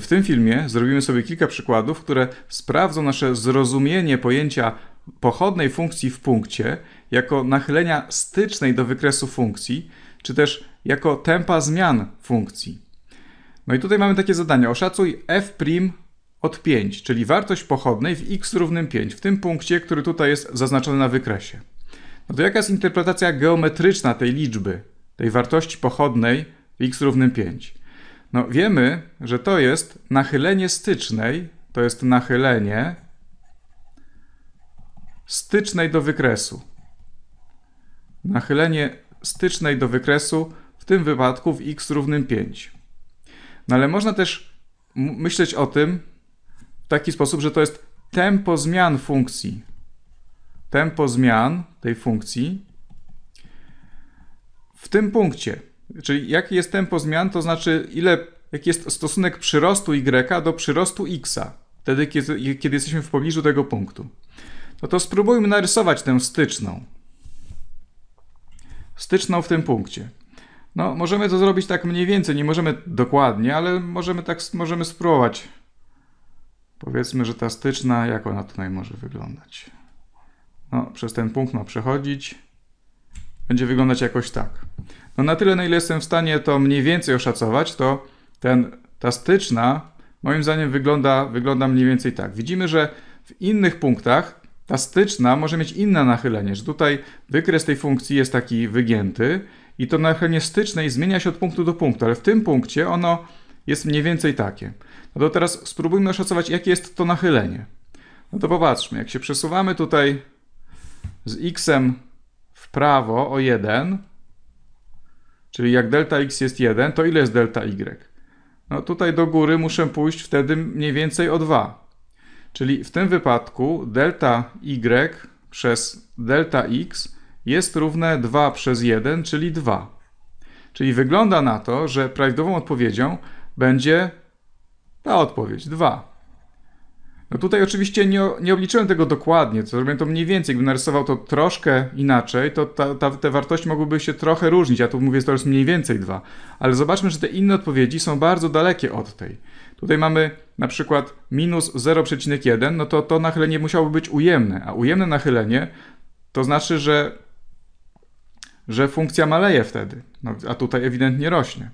W tym filmie zrobimy sobie kilka przykładów, które sprawdzą nasze zrozumienie pojęcia pochodnej funkcji w punkcie jako nachylenia stycznej do wykresu funkcji, czy też jako tempa zmian funkcji. No i tutaj mamy takie zadanie. Oszacuj f' od 5, czyli wartość pochodnej w x równym 5, w tym punkcie, który tutaj jest zaznaczony na wykresie. No to jaka jest interpretacja geometryczna tej liczby, tej wartości pochodnej w x równym 5? No wiemy, że to jest nachylenie stycznej, to jest nachylenie stycznej do wykresu. Nachylenie stycznej do wykresu w tym wypadku w x równym 5. No ale można też myśleć o tym w taki sposób, że to jest tempo zmian funkcji. Tempo zmian tej funkcji w tym punkcie Czyli jaki jest tempo zmian, to znaczy ile, jaki jest stosunek przyrostu Y do przyrostu X, wtedy kiedy, kiedy jesteśmy w pobliżu tego punktu. No to spróbujmy narysować tę styczną. Styczną w tym punkcie. No, możemy to zrobić tak mniej więcej, nie możemy dokładnie, ale możemy tak, możemy spróbować. Powiedzmy, że ta styczna, jak ona tutaj może wyglądać? No, przez ten punkt ma przechodzić będzie wyglądać jakoś tak. No na tyle, na ile jestem w stanie to mniej więcej oszacować, to ten, ta styczna moim zdaniem wygląda, wygląda mniej więcej tak. Widzimy, że w innych punktach ta styczna może mieć inne nachylenie, że tutaj wykres tej funkcji jest taki wygięty i to nachylenie stycznej zmienia się od punktu do punktu, ale w tym punkcie ono jest mniej więcej takie. No to teraz spróbujmy oszacować, jakie jest to nachylenie. No to popatrzmy, jak się przesuwamy tutaj z x prawo o 1, czyli jak delta x jest 1, to ile jest delta y? No tutaj do góry muszę pójść wtedy mniej więcej o 2. Czyli w tym wypadku delta y przez delta x jest równe 2 przez 1, czyli 2. Czyli wygląda na to, że prawidłową odpowiedzią będzie ta odpowiedź 2. No tutaj oczywiście nie, nie obliczyłem tego dokładnie, co zrobiłem to mniej więcej. Gdybym narysował to troszkę inaczej, to ta, ta, te wartości mogłyby się trochę różnić. Ja tu mówię, to jest mniej więcej dwa. Ale zobaczmy, że te inne odpowiedzi są bardzo dalekie od tej. Tutaj mamy na przykład minus 0,1, no to to nachylenie musiałoby być ujemne, a ujemne nachylenie to znaczy, że, że funkcja maleje wtedy, no, a tutaj ewidentnie rośnie.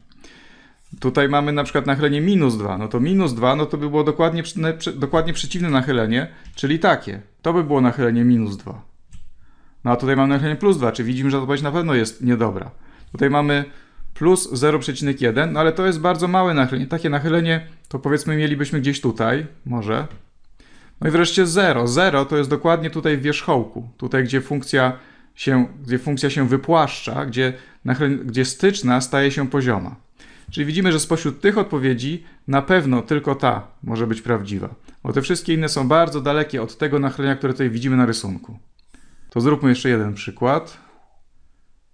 Tutaj mamy na przykład nachylenie minus 2. No to minus 2 no to by było dokładnie, dokładnie przeciwne nachylenie, czyli takie. To by było nachylenie minus 2. No a tutaj mamy nachylenie plus 2, czyli widzimy, że odpowiedź na pewno jest niedobra. Tutaj mamy plus 0,1, no ale to jest bardzo małe nachylenie. Takie nachylenie to powiedzmy mielibyśmy gdzieś tutaj, może. No i wreszcie 0. 0 to jest dokładnie tutaj w wierzchołku, tutaj gdzie funkcja się, gdzie funkcja się wypłaszcza, gdzie, gdzie styczna staje się pozioma. Czyli widzimy, że spośród tych odpowiedzi na pewno tylko ta może być prawdziwa, bo te wszystkie inne są bardzo dalekie od tego nachylenia, które tutaj widzimy na rysunku. To zróbmy jeszcze jeden przykład.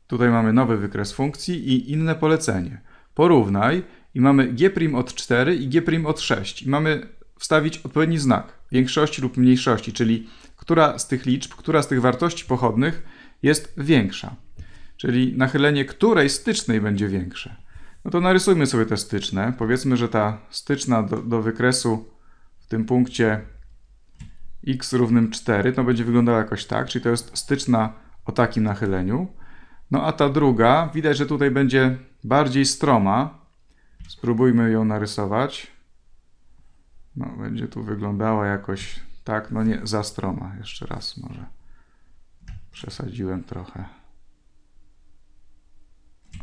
Tutaj mamy nowy wykres funkcji i inne polecenie. Porównaj i mamy g' od 4 i g' od 6 i mamy wstawić odpowiedni znak większości lub mniejszości, czyli która z tych liczb, która z tych wartości pochodnych jest większa, czyli nachylenie której stycznej będzie większe. No to narysujmy sobie te styczne. Powiedzmy, że ta styczna do, do wykresu w tym punkcie x równym 4, to będzie wyglądała jakoś tak, czyli to jest styczna o takim nachyleniu. No a ta druga, widać, że tutaj będzie bardziej stroma. Spróbujmy ją narysować. No, będzie tu wyglądała jakoś tak, no nie, za stroma. Jeszcze raz może przesadziłem trochę.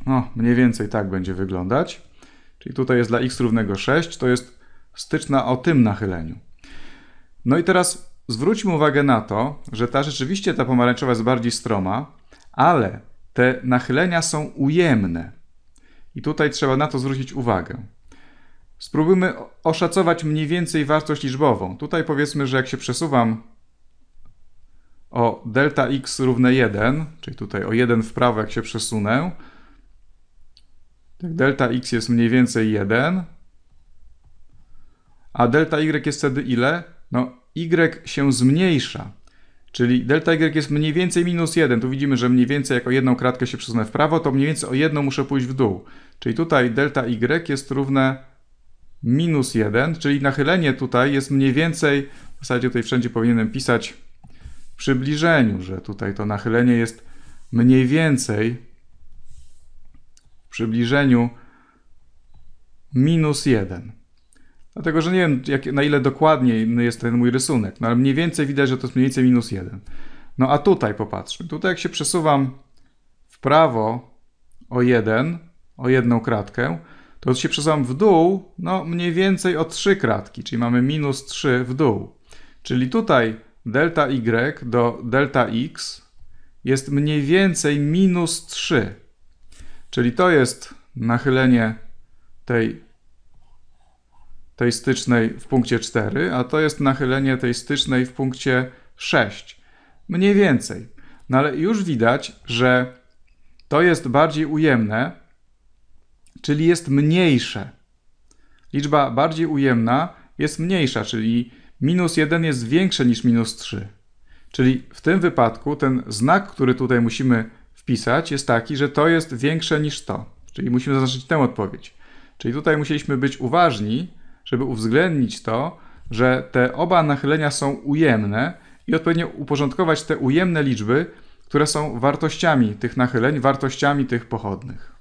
No, mniej więcej tak będzie wyglądać. Czyli tutaj jest dla x równego 6, to jest styczna o tym nachyleniu. No i teraz zwróćmy uwagę na to, że ta rzeczywiście ta pomarańczowa jest bardziej stroma, ale te nachylenia są ujemne. I tutaj trzeba na to zwrócić uwagę. Spróbujmy oszacować mniej więcej wartość liczbową. Tutaj powiedzmy, że jak się przesuwam o delta x równe 1, czyli tutaj o 1 w prawo jak się przesunę, tak, delta x jest mniej więcej 1, a delta y jest wtedy ile? No, y się zmniejsza, czyli delta y jest mniej więcej minus 1. Tu widzimy, że mniej więcej jak o jedną kratkę się przesunę w prawo, to mniej więcej o jedną muszę pójść w dół. Czyli tutaj delta y jest równe minus 1, czyli nachylenie tutaj jest mniej więcej, w zasadzie tutaj wszędzie powinienem pisać w przybliżeniu, że tutaj to nachylenie jest mniej więcej przybliżeniu minus 1. Dlatego, że nie wiem jak, na ile dokładnie jest ten mój rysunek, no ale mniej więcej widać, że to jest mniej więcej minus 1. No a tutaj popatrzmy. Tutaj jak się przesuwam w prawo o 1, o jedną kratkę, to się przesuwam w dół, no mniej więcej o 3 kratki, czyli mamy minus 3 w dół. Czyli tutaj delta y do delta x jest mniej więcej minus 3. Czyli to jest nachylenie tej, tej stycznej w punkcie 4, a to jest nachylenie tej stycznej w punkcie 6. Mniej więcej. No ale już widać, że to jest bardziej ujemne, czyli jest mniejsze. Liczba bardziej ujemna jest mniejsza, czyli minus 1 jest większe niż minus 3. Czyli w tym wypadku ten znak, który tutaj musimy wpisać, jest taki, że to jest większe niż to. Czyli musimy zaznaczyć tę odpowiedź. Czyli tutaj musieliśmy być uważni, żeby uwzględnić to, że te oba nachylenia są ujemne i odpowiednio uporządkować te ujemne liczby, które są wartościami tych nachyleń, wartościami tych pochodnych.